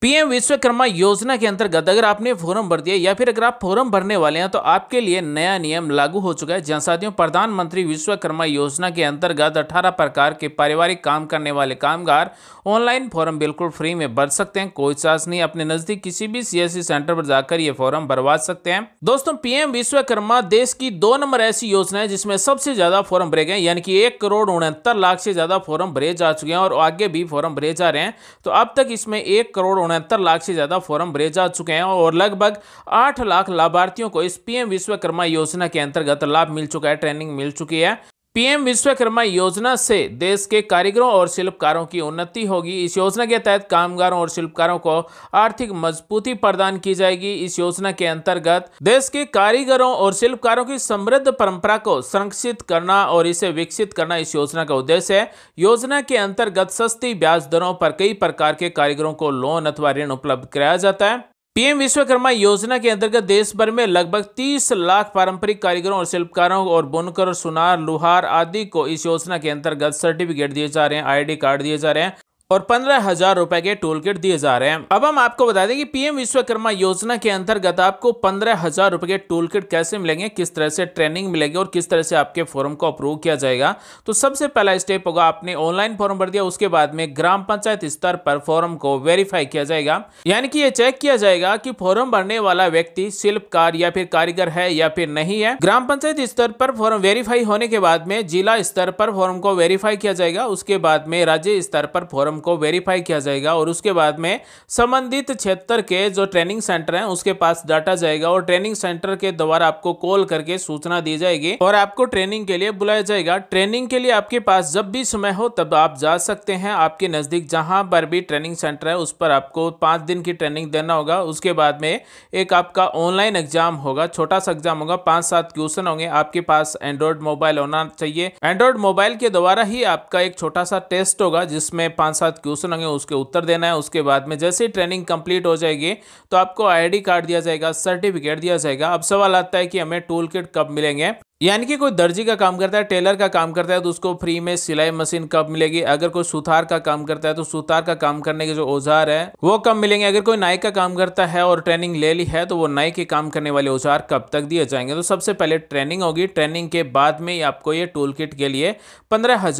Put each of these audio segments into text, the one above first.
PM Vishwakarma योजना के अंतर्गत अगर आपने फॉर्म भर दिया या फिर अगर आप फॉर्म भरने वाले हैं तो आपके लिए नया नियम लागू हो चुका है जन साथियों प्रधानमंत्री विश्वकर्मा योजना के अंतर्गत 18 प्रकार के पारिवारिक काम करने वाले कामगार ऑनलाइन फॉर्म बिल्कुल फ्री में भर सकते हैं कोई चार्ज नहीं अपने नजदीक किसी भी सी e सेंटर पर जाकर ये फॉर्म भरवा सकते हैं दोस्तों पीएम विश्वकर्मा देश की दो नंबर ऐसी योजना है जिसमें सबसे ज्यादा फॉर्म भरे गए यानी कि एक करोड़ उनहत्तर लाख से ज्यादा फॉर्म भरे जा चुके हैं और आगे भी फॉर्म भरे जा रहे हैं तो अब तक इसमें एक करोड़ उनहत्तर लाख से ज़्यादा फॉर्म भरे जा चुके हैं और लगभग आठ लाख लाभार्थियों को इस पीएम विश्वकर्मा योजना के अंतर्गत लाभ मिल चुका है ट्रेनिंग मिल चुकी है पीएम विश्वकर्मा योजना से देश के कारीगरों और शिल्पकारों की उन्नति होगी इस योजना के तहत कामगारों और शिल्पकारों को आर्थिक मजबूती प्रदान की जाएगी इस योजना के अंतर्गत देश के कारीगरों और शिल्पकारों की समृद्ध परंपरा को संरक्षित करना और इसे विकसित करना इस योजना का उद्देश्य है योजना के अंतर्गत सस्ती ब्याज दरों पर कई प्रकार के कारीगरों को लोन अथवा ऋण उपलब्ध कराया जाता है पीएम विश्वकर्मा योजना के अंतर्गत देश भर में लगभग 30 लाख पारंपरिक कारीगरों और शिल्पकारों और बुनकर सुनार लुहार आदि को इस योजना के अंतर्गत सर्टिफिकेट दिए जा रहे हैं आईडी कार्ड दिए जा रहे हैं और पंद्रह हजार रुपए के टोल किट दिए जा रहे हैं अब हम आपको बता दें कि पीएम विश्वकर्मा योजना के अंतर्गत आपको पंद्रह हजार रुपए के टोल किट कैसे मिलेंगे किस तरह से ट्रेनिंग मिलेगी और किस तरह से आपके फॉर्म को अप्रूव किया जाएगा तो सबसे पहला स्टेप होगा आपने ऑनलाइन फॉर्म भर दिया उसके बाद में ग्राम पंचायत स्तर पर फॉर्म को वेरीफाई किया जाएगा यानी कि ये चेक किया जाएगा कि फॉर्म भरने वाला व्यक्ति शिल्पकार या फिर कारीगर है या फिर नहीं है ग्राम पंचायत स्तर पर फॉर्म वेरीफाई होने के बाद में जिला स्तर पर फॉर्म को वेरीफाई किया जाएगा उसके बाद में राज्य स्तर पर फॉर्म फॉर्म को वेरीफाई किया जाएगा और उसके बाद में संबंधित क्षेत्र के जो ट्रेनिंग सेंटर हैं उसके पास डाटा जाएगा और ट्रेनिंग सेंटर के द्वारा आपको कॉल करके सूचना दी जाएगी और आपको ट्रेनिंग के लिए बुलाया जाएगा ट्रेनिंग के लिए आपके पास जब भी समय हो तब आप जा सकते हैं आपके नज़दीक जहां पर भी ट्रेनिंग सेंटर है उस पर आपको पांच दिन की ट्रेनिंग देना होगा उसके बाद में एक आपका ऑनलाइन एग्जाम होगा छोटा सा एग्जाम होगा पांच सात क्वेश्चन होंगे आपके पास एंड्रॉइड मोबाइल होना चाहिए एंड्रॉइड मोबाइल के द्वारा ही आपका एक छोटा सा टेस्ट होगा जिसमें पांच सात साथ क्वेश्चन होंगे उसके उत्तर देना है उसके बाद में जैसे ही ट्रेनिंग कंप्लीट हो जाएगी तो आपको आईडी कार्ड दिया जाएगा सर्टिफिकेट दिया जाएगा अब सवाल आता है कि हमें टूल किट कब मिलेंगे यानी कि कोई दर्जी का काम करता है टेलर का काम करता है तो उसको फ्री में सिलाई मशीन कब मिलेगी अगर कोई सुथार का काम करता है तो सुथार का काम करने के जो औजार है वो कब मिलेंगे अगर कोई नाई का काम करता है और ट्रेनिंग ले ली है तो वो नाई के काम करने वाले औजार कब तक दिए जाएंगे तो सबसे पहले ट्रेनिंग होगी ट्रेनिंग के बाद में आपको ये टूल के लिए पंद्रह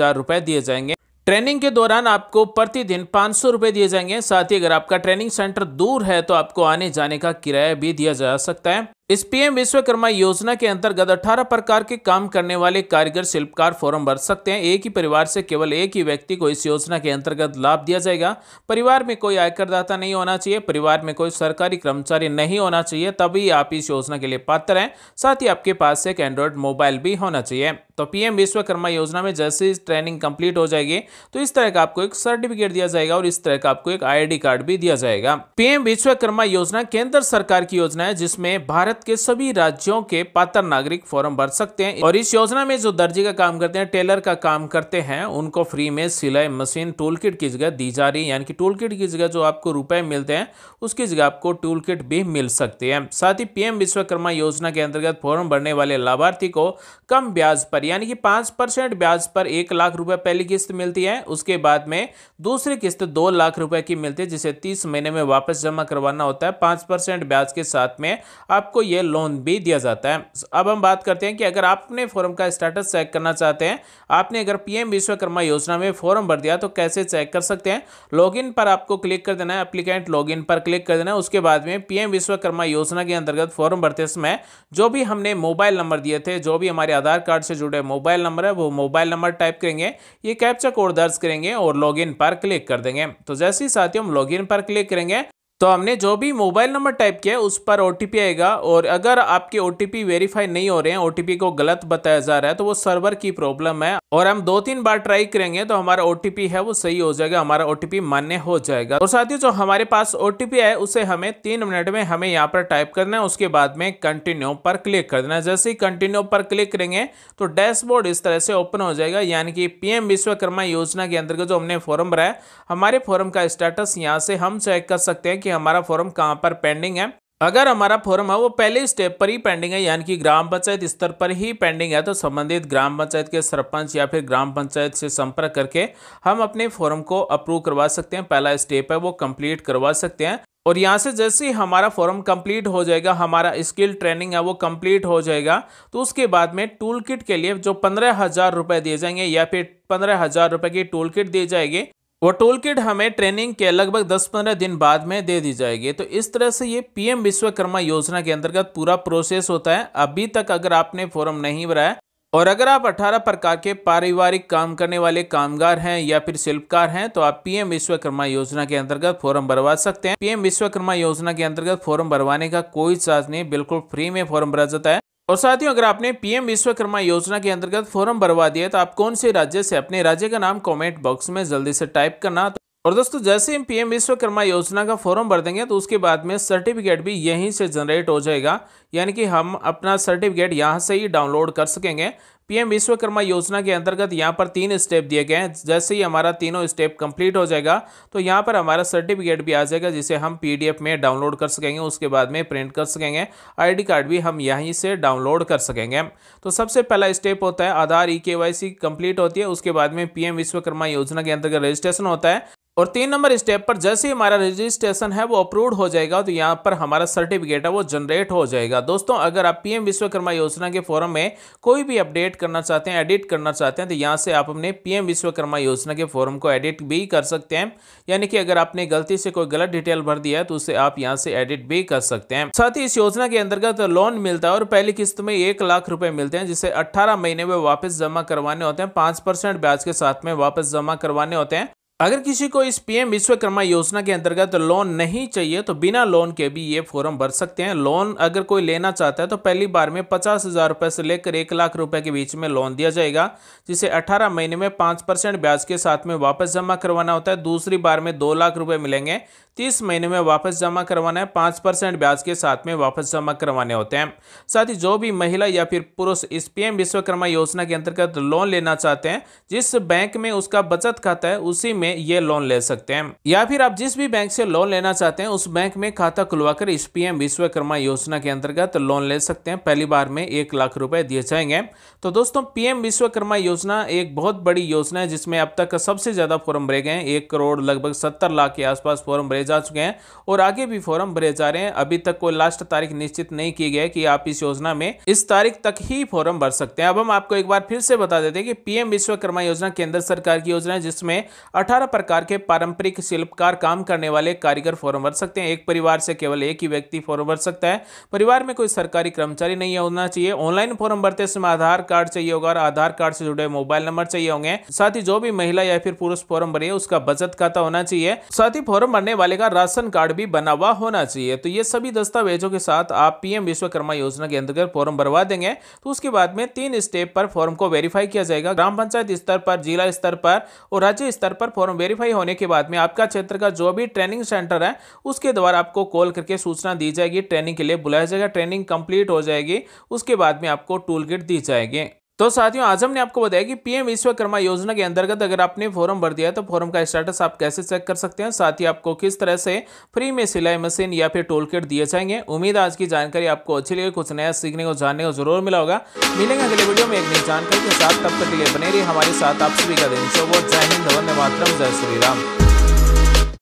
दिए जाएंगे ट्रेनिंग के दौरान आपको प्रतिदिन पाँच सौ रुपये दिए जाएंगे साथ ही अगर आपका ट्रेनिंग सेंटर दूर है तो आपको आने जाने का किराया भी दिया जा सकता है इस पीएम विश्वकर्मा योजना के अंतर्गत 18 प्रकार के काम करने वाले कारीगर शिल्पकार फॉर्म भर सकते हैं एक ही परिवार से केवल एक ही व्यक्ति को इस योजना के अंतर्गत लाभ दिया जाएगा परिवार में कोई आयकरदाता नहीं होना चाहिए परिवार में कोई सरकारी कर्मचारी नहीं होना चाहिए तभी आप इस योजना के लिए पात्र हैं साथ ही आपके पास एक एंड्रॉयड मोबाइल भी होना चाहिए तो पीएम विश्वकर्मा योजना में जैसे ही ट्रेनिंग कंप्लीट हो जाएगी तो इस तरह का आपको एक सर्टिफिकेट दिया जाएगा और इस तरह का आपको एक आईडी कार्ड भी दिया जाएगा पीएम विश्वकर्मा योजना केंद्र सरकार की योजना है जिसमें भारत भारत के सभी राज्यों के पात्र नागरिक फॉर्म भर सकते हैं और इस योजना में जो दर्जी का काम करते हैं टेलर का काम करते हैं उनको फ्री में सिलाई मशीन टूल किट की जगह दी जा रही है यानी कि टूल किट की जगह जो आपको रुपए मिलते हैं उसकी जगह आपको टूल किट भी मिल सकते हैं साथ ही पीएम विश्वकर्मा योजना के अंतर्गत फॉर्म भरने वाले लाभार्थी को कम ब्याज पर यानी कि पांच ब्याज पर एक लाख रुपए पहली किस्त मिलती है उसके बाद में दूसरी किस्त दो लाख रुपए की मिलती है जिसे तीस महीने में वापस जमा करवाना होता है पांच ब्याज के साथ में आपको ये लोन भी दिया जाता है अब हम बात करते हैं कि अगर आप अपने फॉर्म का स्टेटस चेक करना चाहते हैं आपने अगर पीएम विश्वकर्मा योजना में फॉर्म भर दिया तो कैसे चेक कर सकते हैं लॉगिन पर आपको क्लिक कर देना है अप्लीकेंट लॉगिन पर क्लिक कर देना है उसके बाद में पीएम विश्वकर्मा योजना के अंतर्गत फॉर्म भरते समय जो भी हमने मोबाइल नंबर दिए थे जो भी हमारे आधार कार्ड से जुड़े मोबाइल नंबर है वो मोबाइल नंबर टाइप करेंगे ये कैप्चा कोड दर्ज करेंगे और लॉग पर क्लिक कर देंगे तो जैसे ही साथियों हम लॉग पर क्लिक करेंगे तो हमने जो भी मोबाइल नंबर टाइप किया है उस पर ओ आएगा और अगर आपके ओ वेरीफाई नहीं हो रहे हैं ओ को गलत बताया जा रहा है तो वो सर्वर की प्रॉब्लम है और हम दो तीन बार ट्राई करेंगे तो हमारा ओ है वो सही हो जाएगा हमारा ओ मान्य हो जाएगा और साथ ही जो हमारे पास ओ है उसे हमें तीन मिनट में हमें यहाँ पर टाइप करना है उसके बाद में कंटिन्यू पर क्लिक कर देना है जैसे ही कंटिन्यू पर क्लिक करेंगे तो डैशबोर्ड इस तरह से ओपन हो जाएगा यानी कि पीएम विश्वकर्मा योजना के अंतर्गत जो हमने फॉर्म भरा है हमारे फॉर्म का स्टेटस यहाँ से हम चेक कर सकते हैं कि हमारा फॉर्म कहाँ पर पेंडिंग है अगर हमारा फॉर्म है वो पहले स्टेप पर ही पेंडिंग है यानी कि ग्राम पंचायत स्तर पर ही पेंडिंग है तो संबंधित ग्राम पंचायत के सरपंच या फिर ग्राम पंचायत से संपर्क करके हम अपने फॉर्म को अप्रूव करवा सकते हैं पहला स्टेप है वो कंप्लीट करवा सकते हैं और यहाँ से जैसे ही हमारा फॉर्म कंप्लीट हो जाएगा हमारा स्किल ट्रेनिंग है वो कम्प्लीट हो जाएगा तो उसके बाद में टूल के लिए जो पंद्रह दिए जाएंगे या फिर पंद्रह हज़ार रुपये की टूल किट दी जाएगी वो टूल किट हमें ट्रेनिंग के लगभग 10-15 दिन बाद में दे दी जाएगी तो इस तरह से ये पीएम विश्वकर्मा योजना के अंतर्गत पूरा प्रोसेस होता है अभी तक अगर आपने फॉर्म नहीं भराया और अगर आप 18 प्रकार के पारिवारिक काम करने वाले कामगार हैं या फिर शिल्पकार हैं तो आप पीएम विश्वकर्मा योजना के अंतर्गत फॉर्म भरवा सकते हैं पीएम विश्वकर्मा योजना के अंतर्गत फॉर्म भरवाने का कोई चार्ज नहीं बिल्कुल फ्री में फॉर्म भरा जाता है और साथियों अगर आपने पीएम विश्वकर्मा योजना के अंतर्गत फॉर्म भरवा दिया तो आप कौन से राज्य से अपने राज्य का नाम कमेंट बॉक्स में जल्दी से टाइप करना और दोस्तों जैसे हम पीएम विश्वकर्मा योजना का फॉर्म भर देंगे तो उसके बाद में सर्टिफिकेट भी यहीं से जनरेट हो जाएगा यानी कि हम अपना सर्टिफिकेट यहाँ से ही डाउनलोड कर सकेंगे पीएम विश्वकर्मा योजना के अंतर्गत यहाँ पर तीन स्टेप दिए गए हैं जैसे ही हमारा तीनों स्टेप कंप्लीट हो जाएगा तो यहाँ पर हमारा सर्टिफिकेट भी आ जाएगा जिसे हम पीडीएफ में डाउनलोड कर सकेंगे उसके बाद में प्रिंट कर सकेंगे आईडी कार्ड भी हम यहीं से डाउनलोड कर सकेंगे तो सबसे पहला स्टेप होता है आधार ई के कंप्लीट होती है उसके बाद में पीएम विश्वकर्मा योजना के अंतर्गत रजिस्ट्रेशन होता है और तीन नंबर स्टेप पर जैसे ही हमारा रजिस्ट्रेशन है वो अप्रूव हो जाएगा तो यहाँ पर हमारा सर्टिफिकेट है वो जनरेट हो जाएगा दोस्तों अगर आप पीएम विश्वकर्मा योजना के फोरम में कोई भी अपडेट करना चाहते हैं एडिट करना चाहते हैं तो यहाँ से आप अपने पीएम विश्वकर्मा योजना के फॉर्म को एडिट भी कर सकते हैं यानी कि अगर आपने गलती से कोई गलत डिटेल भर दिया है तो उसे आप यहाँ से एडिट भी कर सकते हैं साथ ही इस योजना के अंतर्गत लोन मिलता है और पहली किस्त में एक लाख रुपए मिलते हैं जिसे अट्ठारह महीने में वापस जमा करवाने होते हैं पांच परसेंट ब्याज के साथ में वापस जमा करवाने होते हैं अगर किसी को इस पीएम विश्वकर्मा योजना के अंतर्गत लोन नहीं चाहिए तो बिना लोन के भी ये फॉर्म भर सकते हैं लोन अगर कोई लेना चाहता है तो पहली बार में पचास हज़ार रुपये से लेकर एक लाख रुपए के बीच में लोन दिया जाएगा जिसे 18 महीने में पांच परसेंट ब्याज के साथ में वापस जमा करवाना होता है दूसरी बार में दो लाख रुपये मिलेंगे तीस महीने में वापस जमा करवाना है पाँच परसेंट ब्याज के साथ में वापस जमा करवाने होते हैं साथ ही जो भी महिला या फिर पुरुष इस पीएम विश्वकर्मा योजना के अंतर्गत लोन लेना चाहते हैं जिस बैंक में उसका बचत खाता है उसी में में ये लोन ले सकते हैं या फिर आप जिस भी बैंक से लोन लेना चाहते हैं उस बैंक में खाता खुलवाकर इस पी विश्वकर्मा योजना के अंतर्गत लोन ले सकते हैं पहली बार में एक लाख रुपए दिए जाएंगे तो दोस्तों पीएम विश्वकर्मा योजना एक बहुत बड़ी योजना है जिसमें अब तक सबसे ज्यादा फॉर्म भरे गए हैं एक करोड़ लगभग सत्तर लाख के आसपास फॉर्म भरे जा चुके हैं और आगे भी फॉर्म भरे जा रहे हैं अभी तक कोई लास्ट तारीख निश्चित नहीं की गई कि आप इस योजना में इस तारीख तक ही फॉर्म भर सकते हैं अब हम आपको एक बार फिर से बता देते हैं कि पीएम विश्वकर्मा योजना केंद्र सरकार की योजना है जिसमें अठारह 18 प्रकार के पारंपरिक शिल्पकार काम करने वाले कारीगर फॉर्म भर सकते हैं एक परिवार से केवल एक ही व्यक्ति फॉर्म भर सकता है परिवार में कोई सरकारी कर्मचारी नहीं होना चाहिए ऑनलाइन फॉर्म भरते समय आधार कार्ड चाहिए होगा और आधार कार्ड से जुड़े मोबाइल नंबर चाहिए होंगे साथ ही जो भी महिला या फिर पुरुष फॉर्म भरे उसका बचत खाता होना चाहिए साथ ही फॉर्म भरने वाले का राशन कार्ड भी बना हुआ होना चाहिए तो ये सभी दस्तावेजों के साथ आप पीएम विश्वकर्मा योजना के अंतर्गत फॉर्म भरवा देंगे तो उसके बाद में तीन स्टेप पर फॉर्म को वेरीफाई किया जाएगा ग्राम पंचायत स्तर पर जिला स्तर पर और राज्य स्तर पर फॉर्म फॉर्म वेरीफाई होने के बाद में आपका क्षेत्र का जो भी ट्रेनिंग सेंटर है उसके द्वारा आपको कॉल करके सूचना दी जाएगी ट्रेनिंग के लिए बुलाया जाएगा ट्रेनिंग कंप्लीट हो जाएगी उसके बाद में आपको टूल दी जाएगी तो साथियों आज हमने आपको बताया कि पीएम विश्वकर्मा योजना के अंतर्गत अगर आपने फॉर्म भर दिया है तो फॉर्म का स्टेटस आप कैसे चेक कर सकते हैं साथ ही आपको किस तरह से फ्री में सिलाई मशीन या फिर टोल किट दिए जाएंगे उम्मीद आज की जानकारी आपको अच्छी लगी कुछ नया सीखने को जानने को जरूर मिला होगा मिलेंगे अगले वीडियो में एक नई जानकारी के साथ तब तक के लिए बने रही हमारे साथ आप सभी का दिन सो वो जय हिंद धन्यवाद जय श्री राम